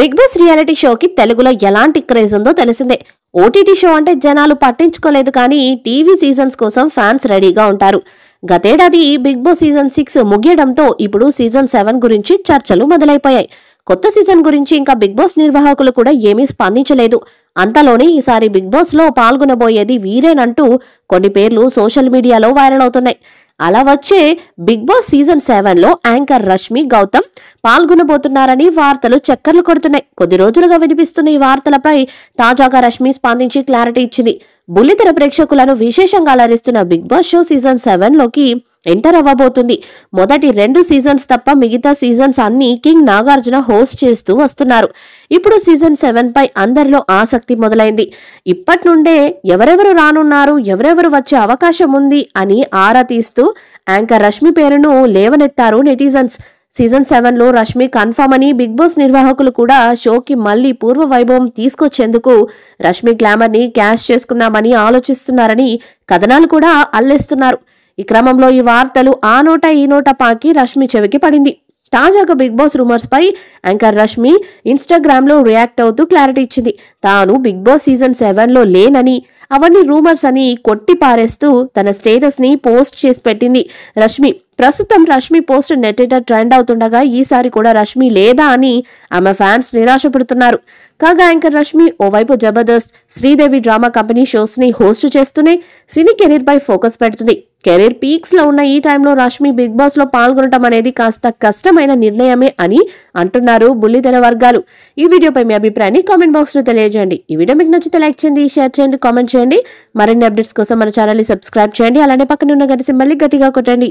big boss reality షోకి తెలుగులో ఎలాంటి క్రేజ్ ఉందో తెలిసిందే ఓటీటీ షో అంటే జనాలు పట్టించుకోలేదు కానీ టీవీ సీజన్స్ కోసం ఫ్యాన్స్ రెడీగా ఉంటారు గతేడాది బిగ్ బాస్ సీజన్ సిక్స్ ముగియడంతో ఇప్పుడు సీజన్ సెవెన్ గురించి చర్చలు మొదలైపోయాయి కొత్త సీజన్ గురించి ఇంకా బిగ్ బాస్ నిర్వాహకులు కూడా ఏమీ స్పందించలేదు అంతలోనే ఈసారి బిగ్ బాస్లో పాల్గొనబోయేది వీరేనంటూ కొన్ని పేర్లు సోషల్ మీడియాలో వైరల్ అవుతున్నాయి అలా వచ్చే బిగ్ బాస్ సీజన్ సెవెన్లో యాంకర్ రష్మి గౌతమ్ పాల్గొనబోతున్నారని వార్తలు చక్కర్లు కొడుతున్నాయి కొద్ది రోజులుగా వినిపిస్తున్న ఈ వార్తలపై తాజాగా రష్మి స్పందించి క్లారిటీ ఇచ్చింది బుల్లితెర ప్రేక్షకులను విశేషంగా అలరిస్తున్న బిగ్ బాస్ షో సీజన్ సెవెన్లోకి ఎంటర్ అవ్వబోతుంది మొదటి రెండు సీజన్స్ తప్ప మిగతా సీజన్స్ అన్ని కింగ్ నాగార్జున హోస్ట్ చేస్తూ వస్తున్నారు ఇప్పుడు సీజన్ సెవెన్ పై అందరిలో ఆసక్తి మొదలైంది ఇప్పటి నుండే ఎవరెవరు రానున్నారు ఎవరెవరు వచ్చే అవకాశం ఉంది అని ఆరా తీస్తూ యాంకర్ రష్మి పేరును లేవనెత్తారు నెటిజన్స్ సీజన్ సెవెన్ లో రష్మి కన్ఫర్మ్ అని బిగ్ బాస్ నిర్వాహకులు కూడా షోకి మళ్లీ పూర్వ వైభవం తీసుకొచ్చేందుకు రష్మి గ్లామర్ ని క్యాష్ చేసుకుందామని ఆలోచిస్తున్నారని కథనాలు కూడా అల్లేస్తున్నారు ఈ క్రమంలో ఈ వార్తలు ఆ నోట ఈ నోట పాకి రష్మి చెవికి పడింది తాజాగా బిగ్ బాస్ రూమర్స్ పై యాంకర్ రష్మి లో రియాక్ట్ అవుతూ క్లారిటీ ఇచ్చింది తాను బిగ్ బాస్ సీజన్ సెవెన్లో లేనని అవన్నీ రూమర్స్ అని కొట్టి పారేస్తూ తన ని పోస్ట్ చేసి పెట్టింది రష్మి ప్రస్తుతం రష్మి పోస్ట్ నెట్టేట ట్రెండ్ అవుతుండగా ఈసారి కూడా రష్మి లేదా అని ఆమె ఫ్యాన్స్ నిరాశపడుతున్నారు కాగా యాంకర్ రష్మి ఓవైపు Jabardasth Sridevi drama company shows ని హోస్ట్ చేస్తూనే సినీ కెరీర్ పై ఫోకస్ పెడుతుంది కెరీర్ పీక్స్ లో ఉన్న ఈ టైంలో రష్మి బిగ్ బాస్లో పాల్గొనటం అనేది కాస్త కష్టమైన నిర్ణయమే అని అంటున్నారు బుల్లితెర వర్గాలు ఈ వీడియోపై మీ అభిప్రాయాన్ని కామెంట్ లో తెలియజేయండి ఈ వీడియో మీకు నచ్చితే లైక్ చేయండి షేర్ చేయండి కామెంట్ చేయండి మరిన్ని అప్డేట్స్ కోసం మన ఛానల్ని సబ్స్క్రైబ్ చేయండి అలానే పక్కన ఉన్న గడిసి మళ్ళీ గట్టిగా కొట్టండి